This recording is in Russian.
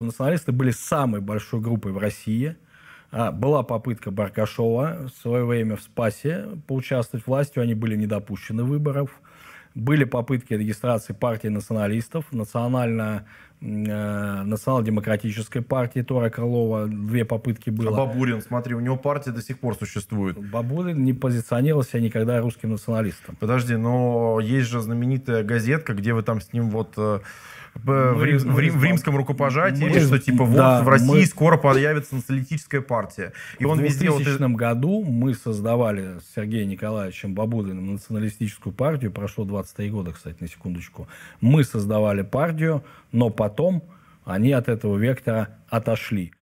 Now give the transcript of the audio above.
националисты были самой большой группой в России. А, была попытка Баркашова в свое время в Спасе поучаствовать властью, они были недопущены выборов. Были попытки регистрации партии националистов, национально Э, национал-демократической партии Тора Крылова две попытки было. А Бабурин, смотри, у него партия до сих пор существует. Бабурин не позиционировался никогда русским националистом. Подожди, но есть же знаменитая газетка, где вы там с ним вот э, э, в, мы, рим, в, рим, в римском рукопожатии, мы, что типа вот да, в России мы, скоро появится националистическая партия. И он в 2000 везде... году мы создавали с Сергеем Николаевичем Бабудиным националистическую партию. Прошло 23 года, кстати, на секундочку. Мы создавали партию, но по потом они от этого вектора отошли.